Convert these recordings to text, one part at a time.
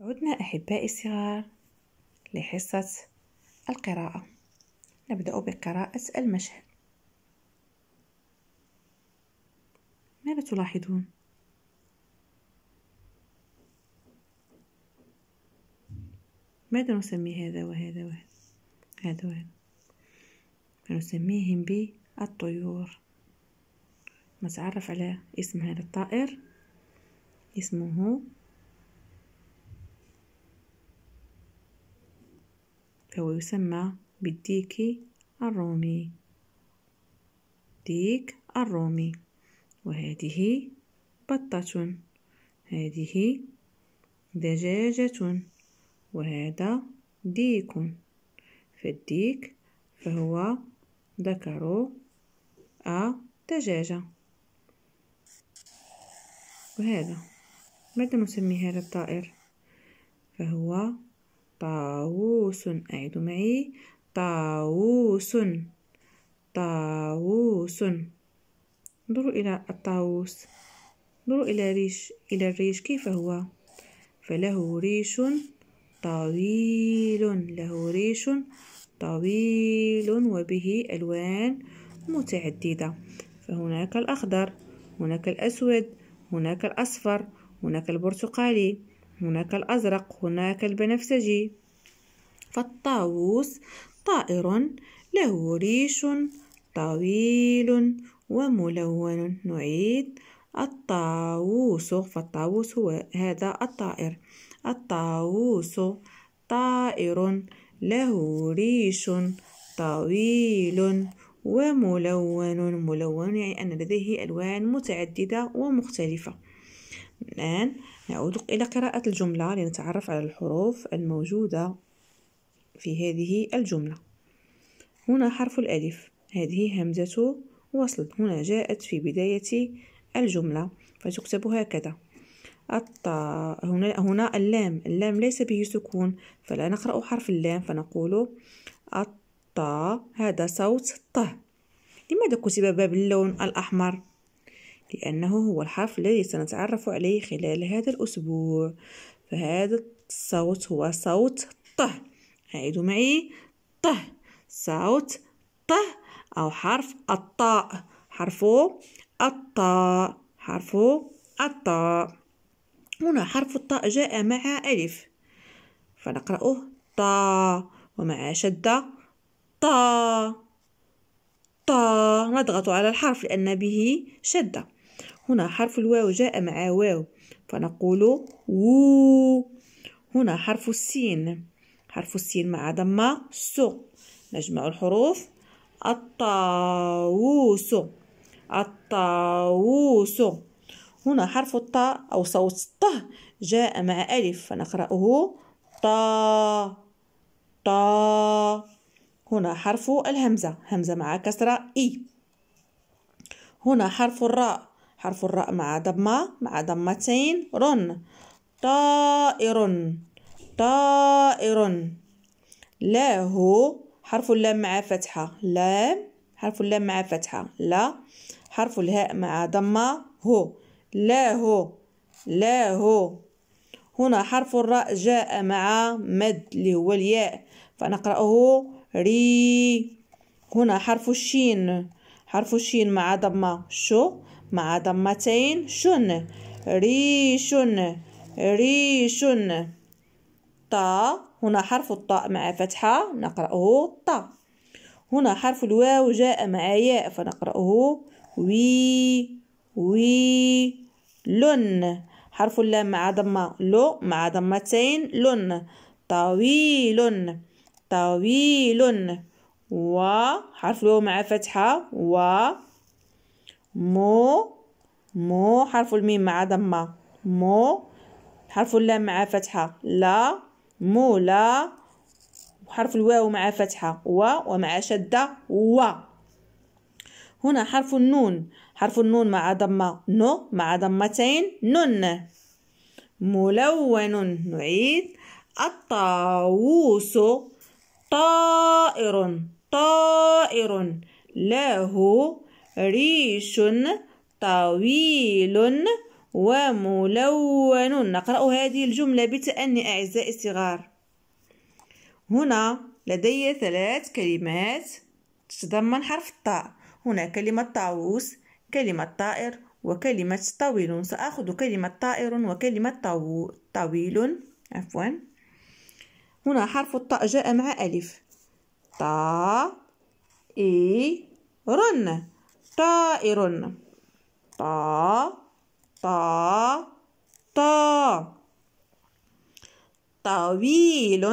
عدنا أحبائي الصغار لحصة القراءة نبدأ بقراءة المشهد ماذا تلاحظون؟ ماذا نسمي هذا وهذا وهذا هذا وهذا نسميهم بالطيور نتعرف على اسم هذا الطائر اسمه فهو يسمى بالديكي الرومي ديك الرومي وهذه بطة هذه دجاجة وهذا ديك فالديك فهو ذكر الدجاجة وهذا ماذا نسمي هذا الطائر فهو طاووس أعيدوا معي طاووس طاووس انظروا إلى الطاووس انظروا إلى ريش إلى الريش كيف هو فله ريش طويل له ريش طويل وبه ألوان متعددة فهناك الأخضر هناك الأسود هناك الأصفر هناك البرتقالي هناك الأزرق هناك البنفسجي فالطاووس طائر له ريش طويل وملون نعيد الطاووس فالطاووس هو هذا الطائر الطاووس طائر له ريش طويل وملون ملون يعني أن لديه ألوان متعددة ومختلفة الآن نعم. نعود إلى قراءة الجملة لنتعرف على الحروف الموجودة في هذه الجملة هنا حرف الألف هذه همزة وصل هنا جاءت في بداية الجملة فتكتب هكذا الط... هنا هنا اللام اللام ليس به سكون فلا نقرأ حرف اللام فنقول الطا هذا صوت ط لماذا كتب باب اللون الأحمر لأنه هو الحرف الذي سنتعرف عليه خلال هذا الأسبوع فهذا الصوت هو صوت طه عيدوا معي طه صوت طه أو حرف الطاء حرف الطاء حرف الطاء هنا حرف الطاء جاء مع ألف فنقرأه طا ومع شدة طا طا نضغط على الحرف لأن به شدة هنا حرف الواو جاء مع واو فنقول وو هنا حرف السين حرف السين مع ضمة سو نجمع الحروف الطاووس الطاووس هنا حرف الطاء أو صوت الطه جاء مع ألف فنقرأه طا طا هنا حرف الهمزة همزة مع كسرة إي هنا حرف الراء حرف الراء مع ضمة مع ضمتين رن طائر طائر هو حرف اللام مع فتحة لام حرف اللام مع فتحة لا حرف الهاء مع ضمة هو لا هو هنا حرف الراء جاء مع مد اللي هو الياء فنقرأه ري هنا حرف الشين حرف الشين مع ضمة شو مع ضمتين شن ريش ريش طا هنا حرف الطاء مع فتحة نقرأه طا هنا حرف الواو جاء مع ياء فنقرأه وي وي لن حرف اللام مع ضمة لو مع ضمتين لن طويل طويل و حرف الواو مع فتحة و مو مو حرف الميم مع ضمة مو حرف اللام مع فتحة لا مو لا وحرف الواو مع فتحة و ومع شدة و هنا حرف النون حرف النون مع ضمة نو مع ضمتين نن ملون نعيد الطاووس طائر طائر له ريش طويل وملون نقرأ هذه الجملة بتأني أعزائي الصغار هنا لدي ثلاث كلمات تتضمن حرف الطاء هنا كلمة طاووس كلمة طائر وكلمة طويل سأخذ كلمة طائر وكلمة طو... طويل عفوا هنا حرف الطاء جاء مع ألف طا إي رن طائر طا طا طا طويل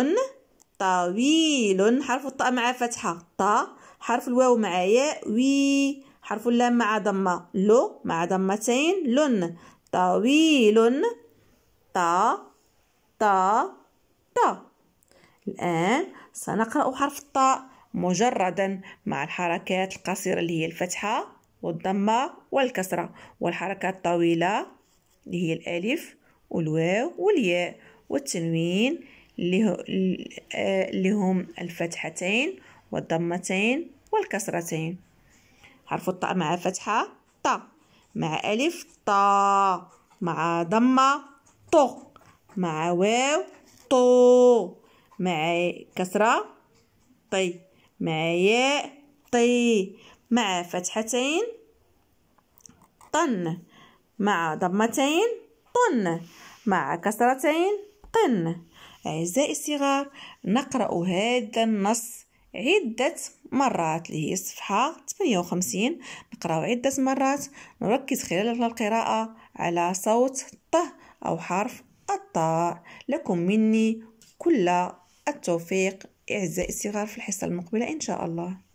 طويل حرف الطاء مع فتحة طا حرف الواو مع ياء وي حرف اللام مع ضمة لو مع ضمتين لن طويل طا طا طا الآن سنقرأ حرف الطاء مجردا مع الحركات القصيرة اللي هي الفتحة والضمة والكسرة والحركة الطويلة اللي هي الألف والواو والياء والتنوين اللي هم الفتحتين والضمتين والكسرتين حرف الطاء مع فتحة طا مع ألف طا مع ضمة طو مع واو طو مع كسرة طي مع ياء طي مع فتحتين طن مع ضمتين طن مع كسرتين طن أعزائي الصغار نقرأ هذا النص عدة مرات اللي هي الصفحة 58 نقرأ عدة مرات نركز خلال القراءة على صوت ط أو حرف الطاء لكم مني كل التوفيق أعزائي الصغار في الحصة المقبلة إن شاء الله